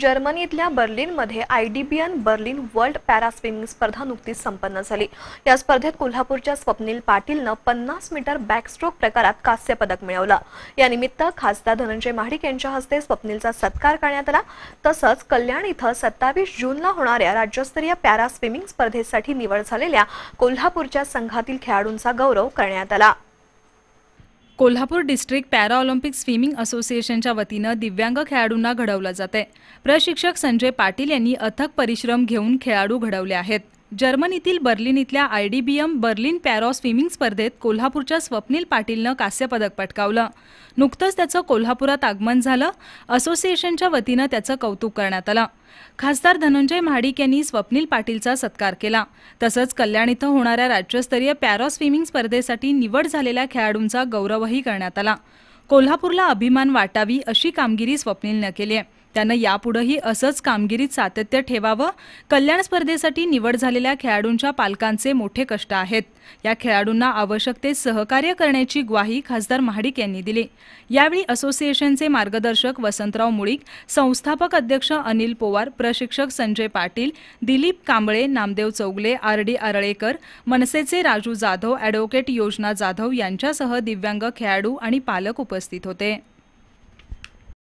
जर्मनीतल्या बर्लिनमध्ये IDBN Berlin world para swimming स्पर्धा नुकतीच संपन्न झाली या स्पर्धेत कोल्हापूरच्या स्वप्नील पाटीलनं पन्नास मीटर बॅकस्ट्रोक प्रकारात कांस्य पदक मिळवलं यानिमित्त खासदार धनंजय महाडिक यांच्या हस्ते स्वप्नीलचा सत्कार करण्यात आला तसंच कल्याण इथं सत्तावीस जूनला होणाऱ्या राज्यस्तरीय पॅरा स्विमिंग स्पर्धेसाठी निवड झालेल्या कोल्हापूरच्या संघातील खेळाडूंचा गौरव करण्यात आला Kolhapur district para olympic swimming असोसिएशनच्या वतीनं दिव्यांग खेळाडूंना घडवलं जाते प्रशिक्षक संजय पाटील यांनी अथक परिश्रम घेऊन खेळाडू घडवले आहेत जर्मनीतील बर्लिन इथल्या I D Berlin para swimming स्पर्धेत कोल्हापूरच्या स्वप्नील पाटीलनं कांस्यपदक पटकावलं नुकतंच त्याचं कोल्हापुरात आगमन झालं असोसिएशनच्या वतीनं त्याचं कौतुक करण्यात आलं खासदार धनंजय महाडिक यांनी स्वप्नील पाटीलचा सत्कार केला तसंच कल्याण इथं होणाऱ्या राज्यस्तरीय पॅरो स्विमिंग स्पर्धेसाठी निवड झालेल्या खेळाडूंचा गौरवही करण्यात आला कोल्हापूरला अभिमान वाटावी अशी कामगिरी स्वप्नीलनं केली आहे त्यानं यापुढेही असंच कामगिरीत सातत्य ठेवावं कल्याण स्पर्धेसाठी निवड झालेल्या खेळाडूंच्या पालकांचे मोठे कष्ट आहेत या खेळाडूंना आवश्यक ते सहकार्य करण्याची ग्वाही खासदार महाडिक यांनी दिली यावेळी असोसिएशनचे मार्गदर्शक वसंतराव मुळीक संस्थापक अध्यक्ष अनिल पोवार प्रशिक्षक संजय पाटील दिलीप कांबळे नामदेव चौगले आर डी आरळेकर मनसेचे राजू जाधव ॲडव्होकेट योजना जाधव यांच्यासह दिव्यांग खेळाडू आणि पालक उपस्थित होते